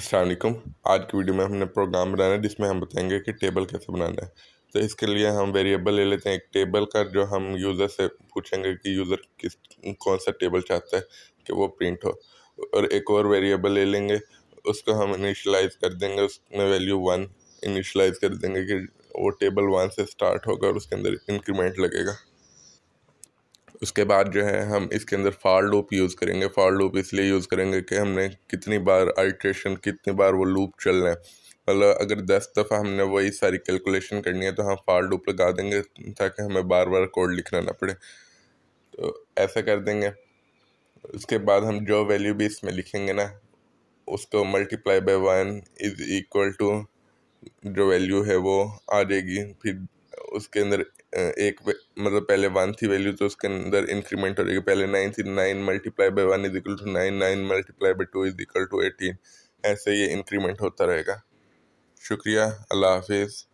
असलम आज की वीडियो में हमने प्रोग्राम बनाना है जिसमें हम बताएंगे कि टेबल कैसे बनाना है तो इसके लिए हम वेरिएबल ले लेते हैं एक टेबल का जो हम यूज़र से पूछेंगे कि यूज़र किस कौन सा टेबल चाहता है कि वो प्रिंट हो और एक और वेरिएबल ले लेंगे उसको हम इनिशलाइज कर देंगे उसमें वैल्यू वन इनिशलाइज कर देंगे कि वो टेबल वन से स्टार्ट होगा और उसके अंदर इंक्रीमेंट लगेगा उसके बाद जो है हम इसके अंदर फार लूप यूज़ करेंगे फार लूप इसलिए यूज़ करेंगे कि हमने कितनी बार अल्ट्रेशन कितनी बार वो लूप चल रहे हैं मतलब अगर दस दफ़ा हमने वही सारी कैलकुलेशन करनी है तो हम फार लूप लगा देंगे ताकि हमें बार बार कोड लिखना ना पड़े तो ऐसा कर देंगे उसके बाद हम जो वैल्यू भी इसमें लिखेंगे ना उसको multiply by one is equal to जो वैल्यू है वो आ जाएगी फिर उसके अंदर एक मतलब पहले वन थी वैल्यू तो उसके अंदर इंक्रीमेंट हो जाएगी पहले नाइन थी nine multiply by one is equal to nine nine multiply by two is equal to eighteen ऐसे ये इंक्रीमेंट होता रहेगा शुक्रिया अल्लाह हाफिज़